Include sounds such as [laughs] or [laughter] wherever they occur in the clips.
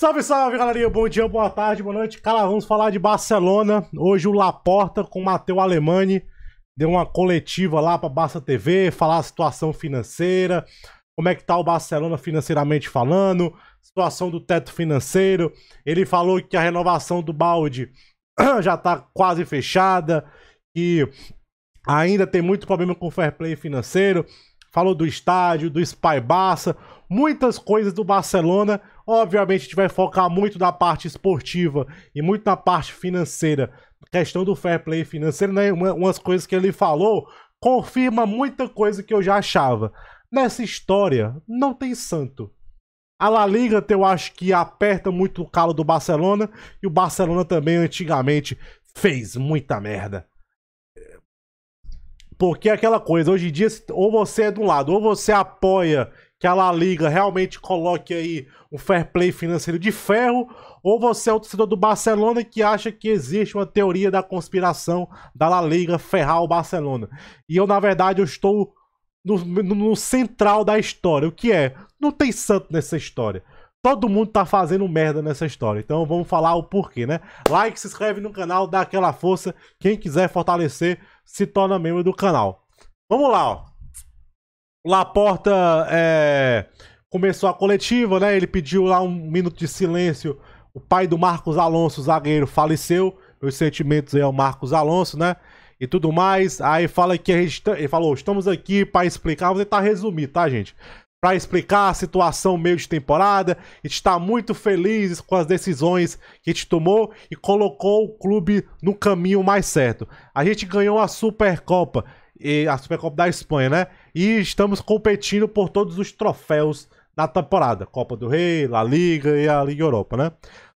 Salve, salve, galerinha. Bom dia, boa tarde, boa noite. Cara, vamos falar de Barcelona. Hoje o Laporta com o Matheus Alemani deu uma coletiva lá para Barça TV, falar a situação financeira, como é que tá o Barcelona financeiramente falando, situação do teto financeiro. Ele falou que a renovação do balde [clears throat] já tá quase fechada, que ainda tem muito problema com o fair play financeiro. Falou do estádio, do Spy Barça, muitas coisas do Barcelona. Obviamente, a gente vai focar muito na parte esportiva e muito na parte financeira. questão do fair play financeiro, né? Uma, umas coisas que ele falou confirma muita coisa que eu já achava. Nessa história, não tem santo. A La Liga, eu acho que aperta muito o calo do Barcelona. E o Barcelona também, antigamente, fez muita merda. Porque é aquela coisa, hoje em dia, ou você é de um lado, ou você apoia que a La Liga realmente coloque aí um fair play financeiro de ferro, ou você é o torcedor do Barcelona que acha que existe uma teoria da conspiração da La Liga ferrar o Barcelona. E eu, na verdade, eu estou no, no, no central da história, o que é? Não tem santo nessa história. Todo mundo tá fazendo merda nessa história, então vamos falar o porquê, né? Like, se inscreve no canal, dá aquela força. Quem quiser fortalecer, se torna membro do canal. Vamos lá, ó. Laporta é, começou a coletiva, né? Ele pediu lá um minuto de silêncio. O pai do Marcos Alonso, zagueiro, faleceu. Meus sentimentos aí ao Marcos Alonso, né? E tudo mais. Aí fala que a gente. Tá, ele falou: estamos aqui para explicar. Vou tentar tá resumir, tá, gente? Para explicar a situação meio de temporada. A gente está muito feliz com as decisões que a gente tomou e colocou o clube no caminho mais certo. A gente ganhou a Supercopa. E a Supercopa da Espanha, né? e estamos competindo por todos os troféus da temporada: Copa do Rei, La Liga e a Liga Europa, né?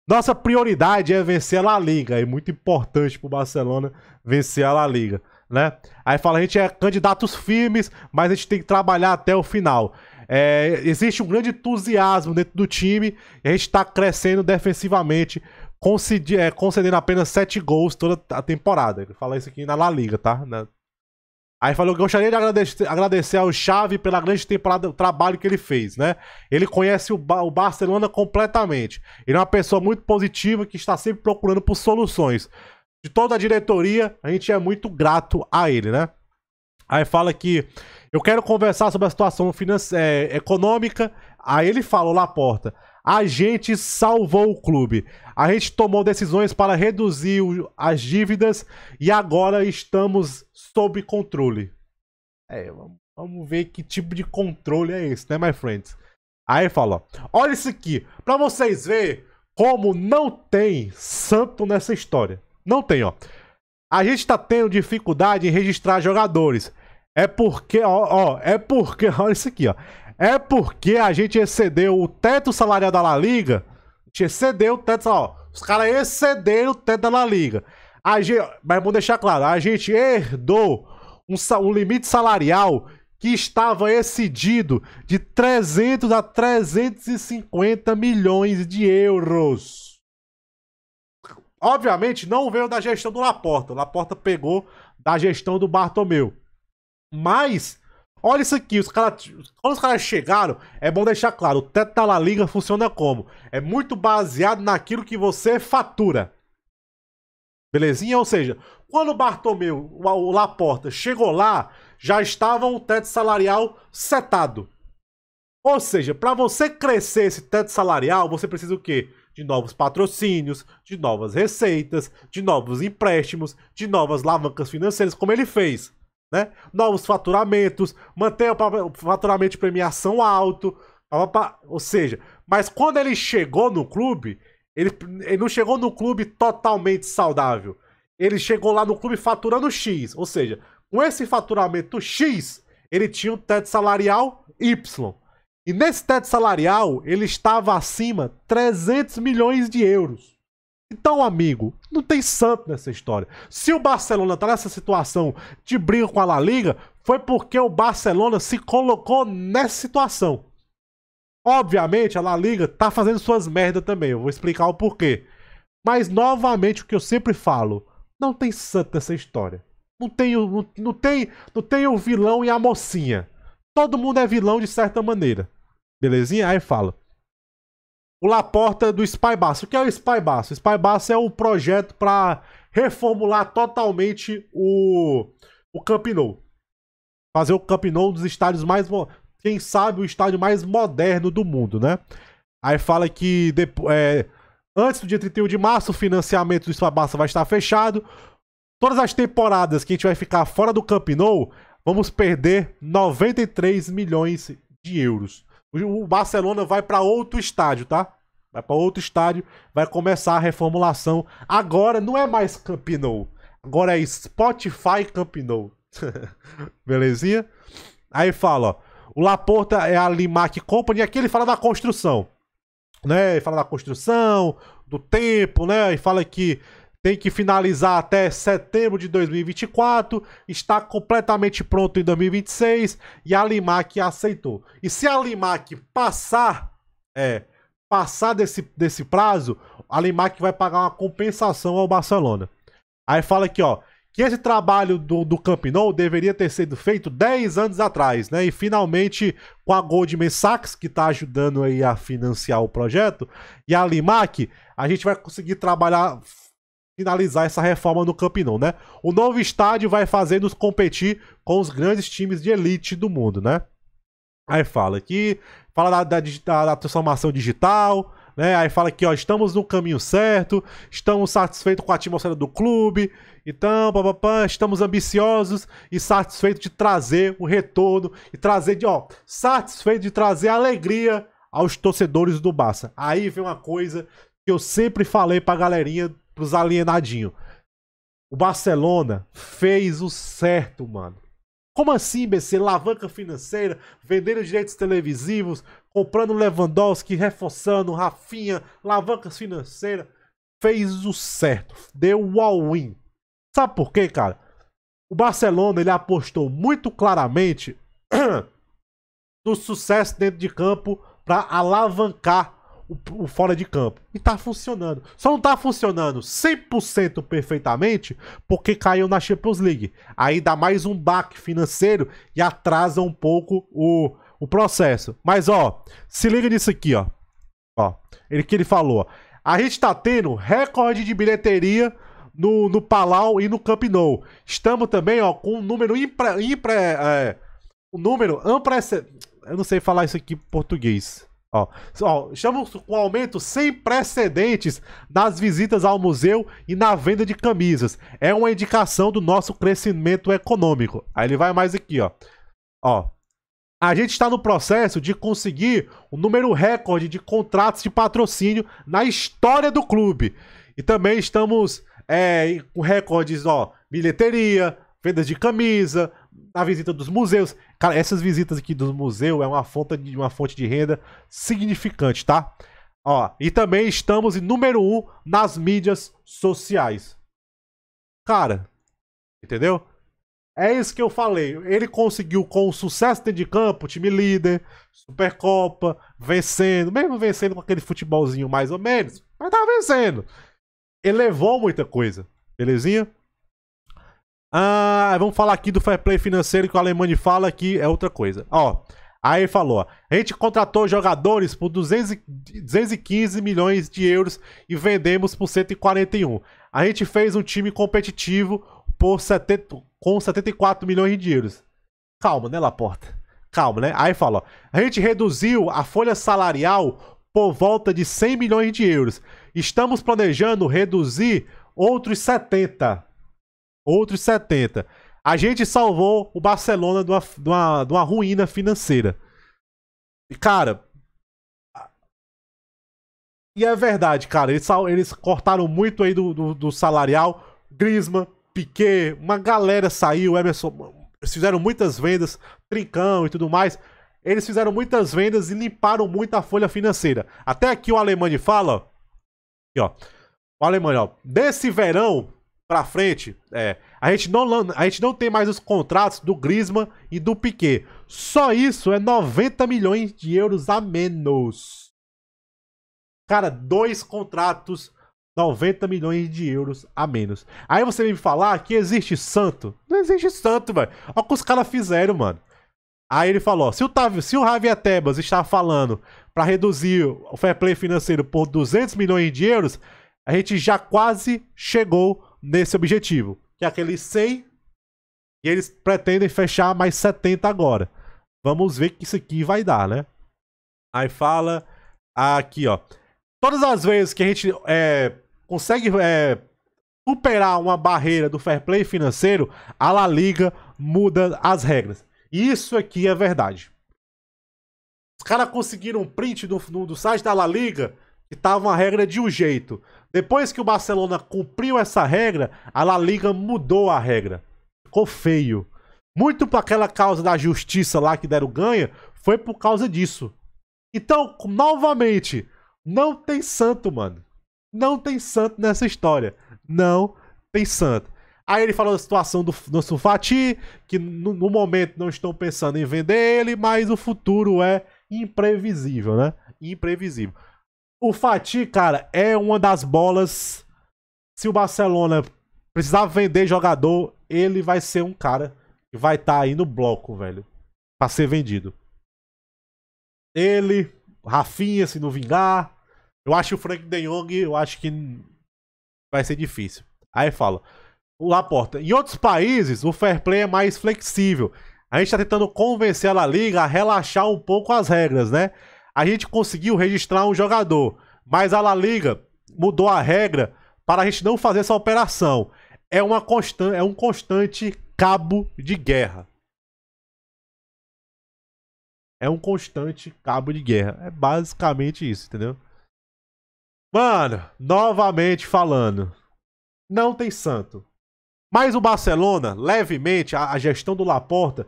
Nossa prioridade é vencer a La Liga, é muito importante para o Barcelona vencer a La Liga, né? Aí fala, a gente é candidatos firmes, mas a gente tem que trabalhar até o final. É, existe um grande entusiasmo dentro do time e a gente está crescendo defensivamente, é, concedendo apenas sete gols toda a temporada. Ele fala isso aqui na La Liga, tá? Aí falou: gostaria de agradecer, agradecer ao Xavi pela grande temporada, o trabalho que ele fez, né? Ele conhece o, ba o, Barcelona completamente. Ele é uma pessoa muito positiva que está sempre procurando por soluções. De toda a diretoria, a gente é muito grato a ele, né? Aí fala que eu quero conversar sobre a situação é, econômica. Aí ele falou lá à porta. A gente salvou o clube. A gente tomou decisões para reduzir o, as dívidas e agora estamos sob controle. É, vamos, ver que tipo de controle é esse, né, my friends? Aí fala, olha isso aqui, para vocês ver como não tem santo nessa história. Não tem, ó. A gente tá tendo dificuldade em registrar jogadores. É porque, ó, ó, é porque, [laughs] olha isso aqui, ó. É porque a gente excedeu o teto salarial da La Liga. A gente excedeu o teto salarial. Os caras excederam o teto da La Liga. A gente, mas vamos deixar claro, a gente herdou um, um limite salarial que estava excedido de 300 a 350 milhões de euros. Obviamente não veio da gestão do Laporta. O Laporta pegou da gestão do Bartomeu. Mas Olha isso aqui, os caras. Quando os caras chegaram, é bom deixar claro, o teto da La Liga funciona como? É muito baseado naquilo que você fatura. Belezinha? Ou seja, quando o Bartomeu, o Laporta, chegou lá, já estava o teto salarial setado. Ou seja, para você crescer esse teto salarial, você precisa o quê? De novos patrocínios, de novas receitas, de novos empréstimos, de novas alavancas financeiras, como ele fez. Né? Novos faturamentos, mantenha o faturamento de premiação alto. ou seja, mas quando ele chegou no clube, ele, ele não chegou no clube totalmente saudável. Ele chegou lá no clube faturando X. Ou seja, com esse faturamento X, ele tinha um teto salarial Y. E nesse teto salarial, ele estava acima 300 milhões de euros. Então, amigo, não tem santo nessa história. Se o Barcelona tá nessa situação de briga com a La Liga, foi porque o Barcelona se colocou nessa situação. Obviamente, a La Liga tá fazendo suas merdas também, eu vou explicar o porquê. Mas, novamente, o que eu sempre falo, não tem santo nessa história. Não tem, não, não, tem, não tem o vilão e a mocinha. Todo mundo é vilão de certa maneira. Belezinha? Aí fala o Laporta do Spybasso. O que é o Spybasso? O Spybasso é um projeto para reformular totalmente o, o Camp Nou. Fazer o Camp Nou um dos estádios mais... Quem sabe o estádio mais moderno do mundo, né? Aí fala que depois, é, antes do dia 31 de março o financiamento do Spybasso vai estar fechado. Todas as temporadas que a gente vai ficar fora do Camp Nou, vamos perder 93 milhões de euros. O Barcelona vai para outro estádio, tá? Vai para outro estádio, vai começar a reformulação. Agora não é mais Camp Nou, agora é Spotify Camp Nou. [laughs] Belezinha? Aí fala, ó, o Laporta é a Limac Company, aqui ele fala da construção, né? Ele fala da construção, do tempo, né? E fala que tem que finalizar até setembro de 2024, está completamente pronto em 2026 e a Limac aceitou. E se a Limac passar, é, passar desse, desse prazo, a Limac vai pagar uma compensação ao Barcelona. Aí fala aqui, ó, que esse trabalho do, do Camp Nou deveria ter sido feito 10 anos atrás, né? E finalmente, com a Goldman Sachs, que está ajudando aí a financiar o projeto, e a Limac, a gente vai conseguir trabalhar finalizar essa reforma no Campinão, né? O novo estádio vai fazer nos competir com os grandes times de elite do mundo, né? Aí fala aqui, fala da, da, da transformação digital, né? Aí fala aqui, ó, estamos no caminho certo, estamos satisfeitos com a atmosfera do clube, então, papapá, estamos ambiciosos e satisfeitos de trazer o retorno e trazer, de, ó, satisfeitos de trazer alegria aos torcedores do Barça. Aí vem uma coisa que eu sempre falei pra galerinha pros alienadinhos. O Barcelona fez o certo, mano. Como assim, BC? Alavanca financeira, vendendo direitos televisivos, comprando Lewandowski, reforçando Rafinha, alavancas financeiras. Fez o certo. Deu o all-in. Sabe por quê, cara? O Barcelona ele apostou muito claramente [clears throat] no sucesso dentro de campo para alavancar o, fora de campo. E tá funcionando. Só não tá funcionando 100% perfeitamente porque caiu na Champions League. Aí dá mais um baque financeiro e atrasa um pouco o, o processo. Mas, ó, se liga nisso aqui, ó. Ó, ele que ele falou. A gente tá tendo recorde de bilheteria no, no Palau e no Camp Nou. Estamos também, ó, com um número impre, impre, é, um número eu não sei falar isso aqui em português. Ó, ó, estamos com aumento sem precedentes nas visitas ao museu e na venda de camisas. É uma indicação do nosso crescimento econômico. Aí ele vai mais aqui, ó. Ó, a gente está no processo de conseguir o um número recorde de contratos de patrocínio na história do clube. E também estamos é, com recordes, ó, bilheteria, vendas de camisa, na visita dos museus. Cara, essas visitas aqui dos museus é uma fonte de, uma fonte de renda significante, tá? Ó, e também estamos em número um nas mídias sociais. Cara, entendeu? É isso que eu falei. Ele conseguiu com o sucesso dentro de campo, time líder, Supercopa, vencendo, mesmo vencendo com aquele futebolzinho mais ou menos, mas tá vencendo. Elevou muita coisa, belezinha? Ah, vamos falar aqui do fair play financeiro que o Alemanha fala que é outra coisa. Ó, aí falou, a gente contratou jogadores por 200, 215 milhões de euros e vendemos por 141. A gente fez um time competitivo por 70, com 74 milhões de euros. Calma, né, Laporta? Calma, né? Aí falou, a gente reduziu a folha salarial por volta de 100 milhões de euros. Estamos planejando reduzir outros 70 outros 70. A gente salvou o Barcelona de uma, de uma, de uma ruína financeira. E, cara. E é verdade, cara. Eles, eles cortaram muito aí do, do, do salarial. Grisma, Piquet, uma galera saiu. Emerson. Eles fizeram muitas vendas. Trincão e tudo mais. Eles fizeram muitas vendas e limparam muito a folha financeira. Até aqui o Alemanha fala. Aqui, ó. O Alemanha, ó. Desse verão, pra frente, é, a, gente não, a gente não tem mais os contratos do Griezmann e do Piquet. Só isso é 90 milhões de euros a menos. Cara, dois contratos, 90 milhões de euros a menos. Aí você vem me falar que existe santo. Não existe santo, velho. Olha o que os caras fizeram, mano. Aí ele falou: se o, Tav se o Javier Tebas está falando para reduzir o fair play financeiro por 200 milhões de euros, a gente já quase chegou nesse objetivo, que é aquele 100, e eles pretendem fechar mais 70 agora. Vamos ver que isso aqui vai dar, né? Aí fala aqui, ó. Todas as vezes que a gente é, consegue é, superar uma barreira do fair play financeiro, a La Liga muda as regras. Isso aqui é verdade. Os caras conseguiram um print do, do, do site da La Liga que tava uma regra de um jeito. Depois que o Barcelona cumpriu essa regra, a La Liga mudou a regra. Ficou feio. Muito para aquela causa da justiça lá que deram ganha, foi por causa disso. Então, novamente, não tem santo, mano. Não tem santo nessa história. Não tem santo. Aí ele falou da situação do, do Sulfati, que no, no momento não estão pensando em vender ele, mas o futuro é imprevisível, né? Imprevisível. O Fatih, cara, é uma das bolas. Se o Barcelona precisar vender jogador, ele vai ser um cara que vai estar tá aí no bloco, velho. Pra ser vendido. Ele, Rafinha, se não vingar. Eu acho o Frank De Jong, eu acho que vai ser difícil. Aí fala, o Laporta, em outros países o fair play é mais flexível. A gente tá tentando convencer a La Liga a relaxar um pouco as regras, né? a gente conseguiu registrar um jogador, mas a La Liga mudou a regra para a gente não fazer essa operação. É, uma constante, é um constante cabo de guerra. É um constante cabo de guerra. É basicamente isso, entendeu? Mano, novamente falando. Não tem santo. Mas o Barcelona, levemente, a, a gestão do Laporta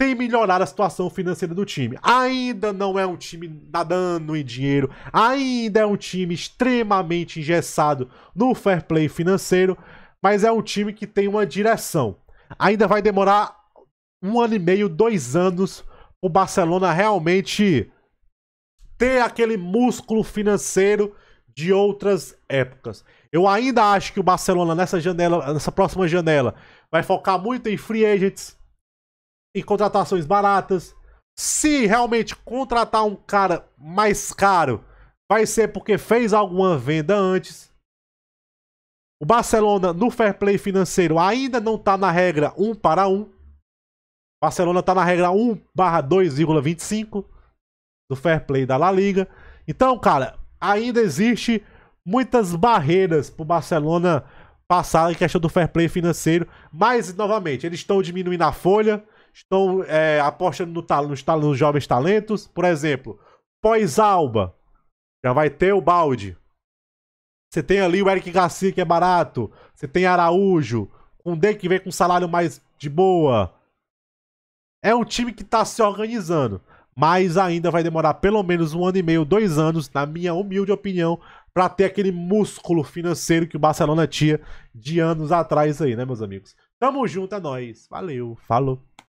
tem melhorar a situação financeira do time. Ainda não é um time nadando em dinheiro, ainda é um time extremamente engessado no fair play financeiro, mas é um time que tem uma direção. Ainda vai demorar um ano e meio, dois anos, o Barcelona realmente ter aquele músculo financeiro de outras épocas. Eu ainda acho que o Barcelona nessa janela, nessa próxima janela, vai focar muito em free agents em contratações baratas. Se realmente contratar um cara mais caro, vai ser porque fez alguma venda antes. O Barcelona no fair play financeiro ainda não está na regra 1 para 1. Barcelona está na regra 1 barra 2,25 do fair play da La Liga. Então, cara, ainda existe muitas barreiras para o Barcelona passar em questão do fair play financeiro. Mas, novamente, eles estão diminuindo a folha estão é, apostando no tal, nos, nos jovens talentos. Por exemplo, pós-alba, já vai ter o balde. Você tem ali o Eric Garcia, que é barato. Você tem Araújo. D que vem com um salário mais de boa. É um time que está se organizando. Mas ainda vai demorar pelo menos um ano e meio, dois anos, na minha humilde opinião, para ter aquele músculo financeiro que o Barcelona tinha de anos atrás aí, né, meus amigos? Tamo junto, é nóis. Valeu, falou.